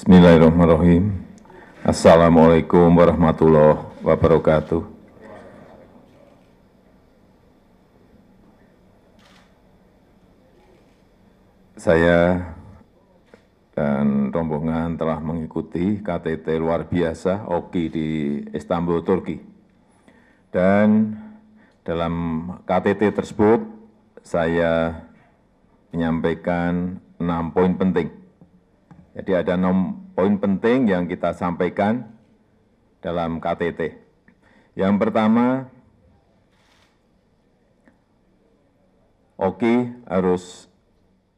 Bismillahirrahmanirrahim. Assalamualaikum warahmatullahi wabarakatuh. Saya dan rombongan telah mengikuti KTT luar biasa OKI di Istanbul, Turki. Dan dalam KTT tersebut saya menyampaikan enam poin penting jadi ada enam poin penting yang kita sampaikan dalam KTT. Yang pertama, Oki harus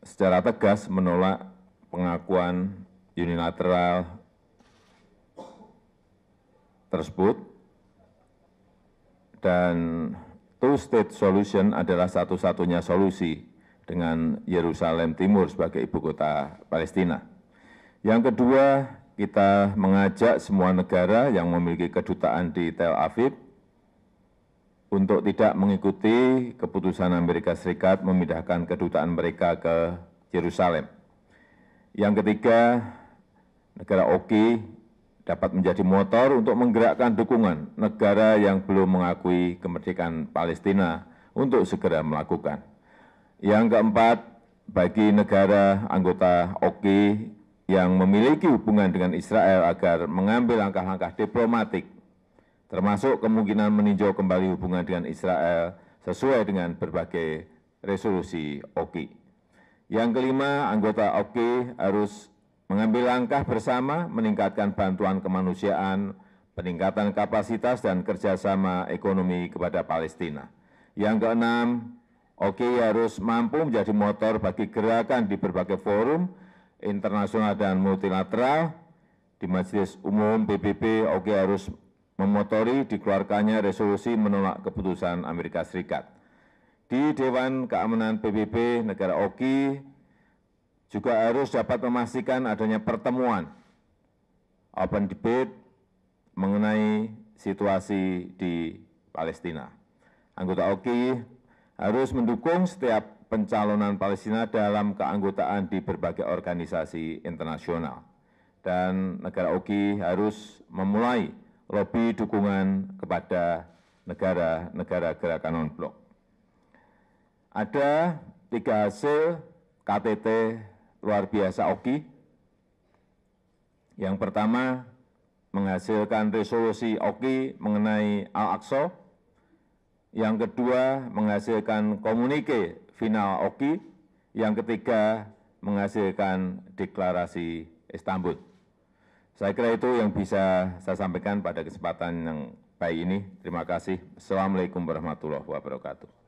secara tegas menolak pengakuan unilateral tersebut dan two-state solution adalah satu-satunya solusi dengan Yerusalem Timur sebagai ibu kota Palestina. Yang kedua, kita mengajak semua negara yang memiliki kedutaan di Tel Aviv untuk tidak mengikuti keputusan Amerika Serikat memindahkan kedutaan mereka ke Yerusalem. Yang ketiga, negara OKI dapat menjadi motor untuk menggerakkan dukungan negara yang belum mengakui kemerdekaan Palestina untuk segera melakukan. Yang keempat, bagi negara anggota OKI yang memiliki hubungan dengan Israel agar mengambil langkah-langkah diplomatik, termasuk kemungkinan meninjau kembali hubungan dengan Israel sesuai dengan berbagai resolusi OKI. Yang kelima, anggota OKI harus mengambil langkah bersama meningkatkan bantuan kemanusiaan, peningkatan kapasitas dan kerjasama ekonomi kepada Palestina. Yang keenam, OKI harus mampu menjadi motor bagi gerakan di berbagai forum, internasional dan multilateral di Majelis Umum PBB oke harus memotori dikeluarkannya resolusi menolak keputusan Amerika Serikat. Di Dewan Keamanan PBB negara OKI juga harus dapat memastikan adanya pertemuan open debate mengenai situasi di Palestina. Anggota OKI harus mendukung setiap pencalonan palestina dalam keanggotaan di berbagai organisasi internasional dan negara oki harus memulai lobi dukungan kepada negara-negara gerakan non-blok. Ada tiga hasil KTT luar biasa OKI. Yang pertama, menghasilkan resolusi OKI mengenai Al-Aqsa. Yang kedua, menghasilkan komunike final oki, yang ketiga menghasilkan deklarasi Istanbul. Saya kira itu yang bisa saya sampaikan pada kesempatan yang baik ini. Terima kasih. Assalamualaikum warahmatullahi wabarakatuh.